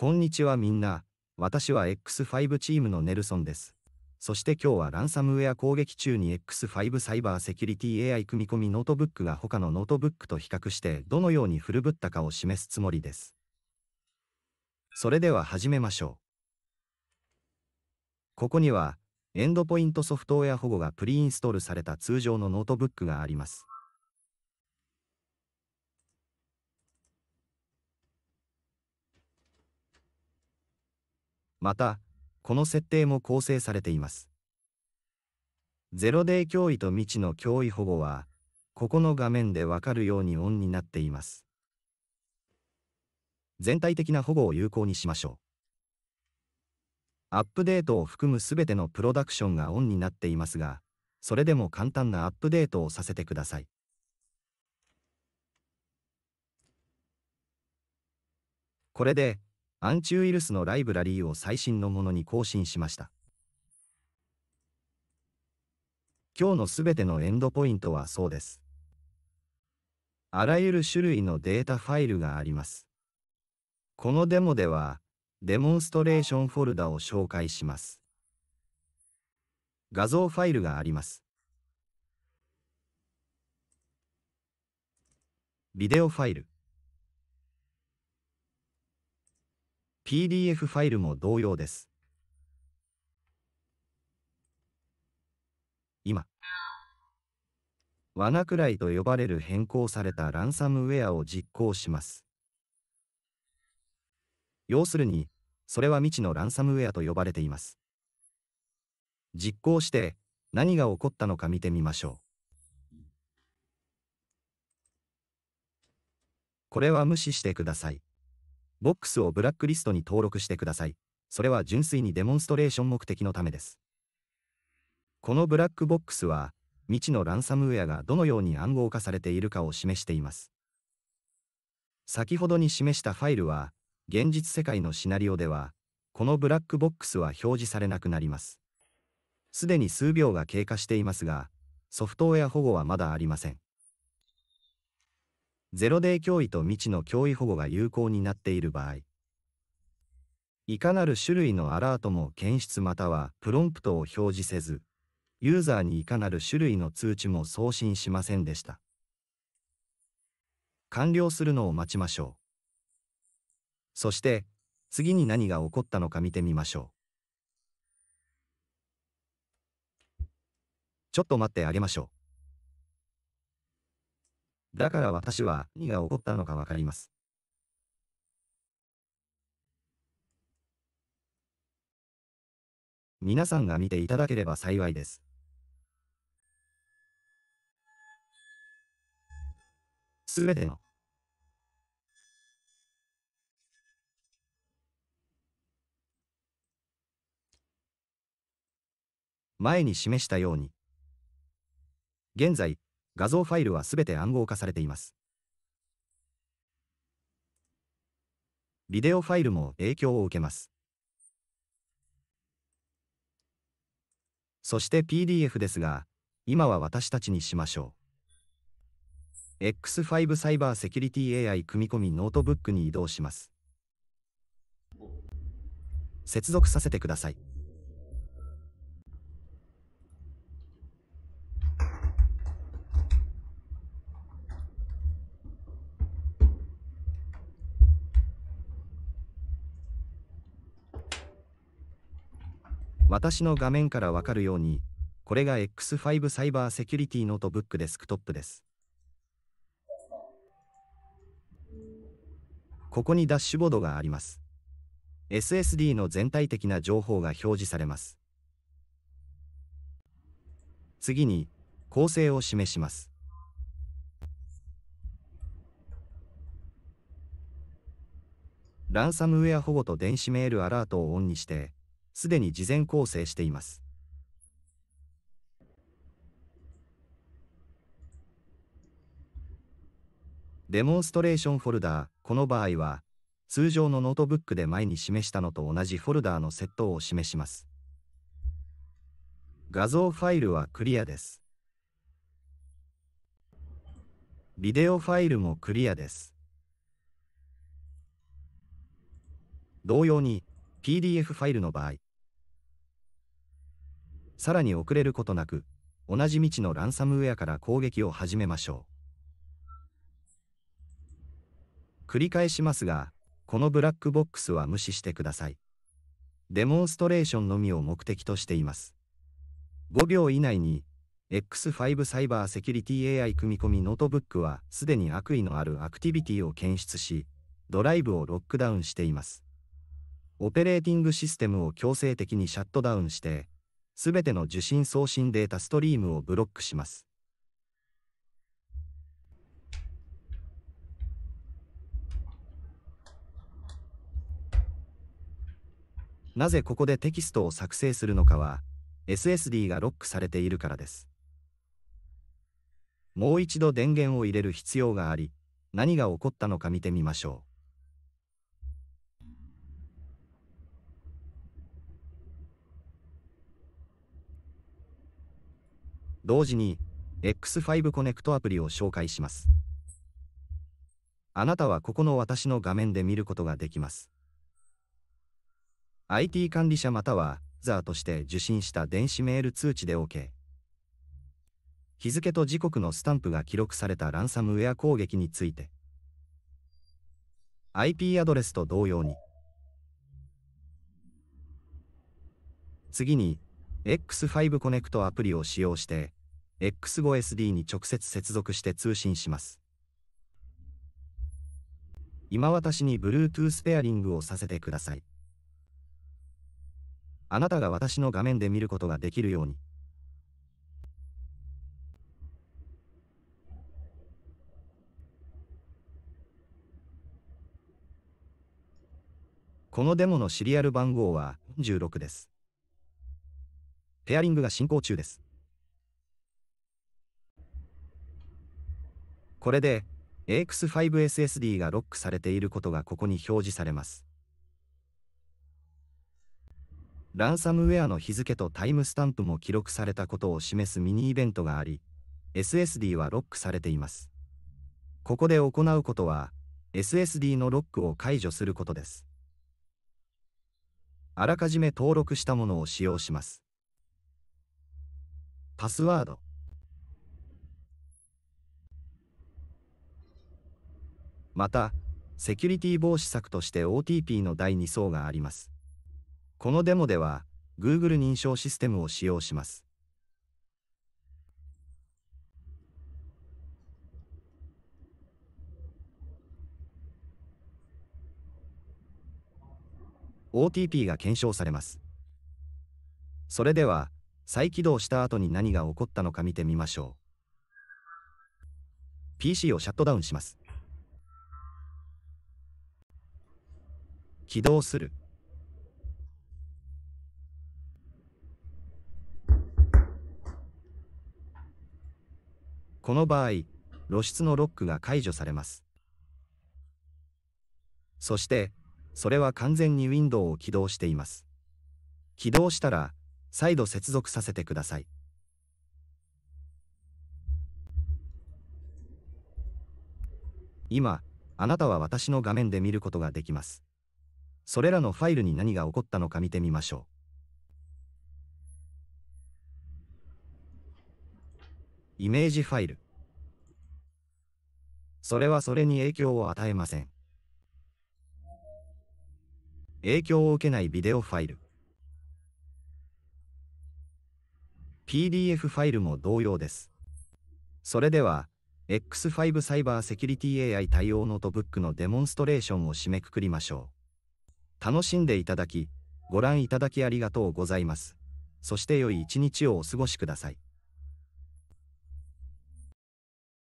こんにちはみんな、私は X5 チームのネルソンです。そして今日はランサムウェア攻撃中に X5 サイバーセキュリティ AI 組み込みノートブックが他のノートブックと比較してどのように古ぶったかを示すつもりです。それでは始めましょう。ここには、エンドポイントソフトウェア保護がプリインストールされた通常のノートブックがあります。また、この設定も構成されています。ゼロデイ脅威と未知の脅威保護は、ここの画面でわかるようにオンになっています。全体的な保護を有効にしましょう。アップデートを含むすべてのプロダクションがオンになっていますが、それでも簡単なアップデートをさせてください。これでアンチウイルスのライブラリーを最新のものに更新しました。今日のすべてのエンドポイントはそうです。あらゆる種類のデータファイルがあります。このデモでは、デモンストレーションフォルダを紹介します。画像ファイルがあります。ビデオファイル。PDF ファイルも同様です。今、罠くらいと呼ばれる変更されたランサムウェアを実行します。要するに、それは未知のランサムウェアと呼ばれています。実行して何が起こったのか見てみましょう。これは無視してください。ボックスをブラックリストに登録してください。それは純粋にデモンストレーション目的のためです。このブラックボックスは、未知のランサムウェアがどのように暗号化されているかを示しています。先ほどに示したファイルは、現実世界のシナリオでは、このブラックボックスは表示されなくなります。すでに数秒が経過していますが、ソフトウェア保護はまだありません。ゼロデイ脅威と未知の脅威保護が有効になっている場合、いかなる種類のアラートも検出またはプロンプトを表示せず、ユーザーにいかなる種類の通知も送信しませんでした。完了するのを待ちましょう。そして、次に何が起こったのか見てみましょう。ちょっと待ってあげましょう。だから私は何が起こったのかわかります。皆さんが見ていただければ幸いです。すべての前に示したように現在画像ファイルはすべて暗号化されています。ビデオファイルも影響を受けます。そして PDF ですが、今は私たちにしましょう。X5 サイバーセキュリティ AI 組み込みノートブックに移動します。接続させてください。私の画面からわかるように、これが X5 サイバーセキュリティノートブックデスクトップです。ここにダッシュボードがあります。SSD の全体的な情報が表示されます。次に、構成を示します。ランサムウェア保護と電子メールアラートをオンにして、すでに事前構成しています。デモンストレーションフォルダー、この場合は、通常のノートブックで前に示したのと同じフォルダーのセットを示します。画像ファイルはクリアです。ビデオファイルもクリアです。同様に PDF ファイルの場合、さらに遅れることなく、同じ道のランサムウェアから攻撃を始めましょう。繰り返しますが、このブラックボックスは無視してください。デモンストレーションのみを目的としています。5秒以内に X5 サイバーセキュリティ AI 組み込みノートブックはすでに悪意のあるアクティビティを検出し、ドライブをロックダウンしています。オペレーティングシステムを強制的にシャットダウンして、すべての受信送信データストリームをブロックします。なぜここでテキストを作成するのかは SSD がロックされているからです。もう一度電源を入れる必要があり何が起こったのか見てみましょう。同時に X5 コネクトアプリを紹介します。あなたはここの私の画面で見ることができます。IT 管理者またはザーとして受信した電子メール通知で OK。日付と時刻のスタンプが記録されたランサムウェア攻撃について IP アドレスと同様に次に X5 コネクトアプリを使用して X5SD に直接接続して通信します。今私に Bluetooth ペアリングをさせてください。あなたが私の画面で見ることができるように。このデモのシリアル番号は16です。ペアリングが進行中です。これで AX5SSD がロックされていることがここに表示されます。ランサムウェアの日付とタイムスタンプも記録されたことを示すミニイベントがあり、SSD はロックされています。ここで行うことは、SSD のロックを解除することです。あらかじめ登録したものを使用します。パスワード。また、セキュリティ防止策として OTP の第2層があります。このデモでは、Google 認証システムを使用します。OTP が検証されます。それでは、再起動した後に何が起こったのか見てみましょう。PC をシャットダウンします。起動する。この場合、露出のロックが解除されます。そして、それは完全に Windows を起動しています。起動したら、再度接続させてください。今、あなたは私の画面で見ることができます。それらのファイルに何が起こったのか見てみましょう。イメージファイル。それはそれに影響を与えません。影響を受けないビデオファイル。PDF ファイルも同様です。それでは、X5 サイバーセキュリティ AI 対応ノートブックのデモンストレーションを締めくくりましょう。楽しんでいただき、ご覧いただきありがとうございます。そして良い一日をお過ごしください。